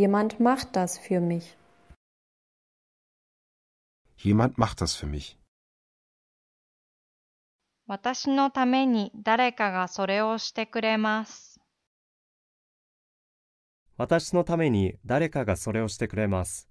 Jemand macht das für mich. Jemand macht das für mich. 私のために誰かがそれをしてくれます。私のために誰かがそれをしてくれます。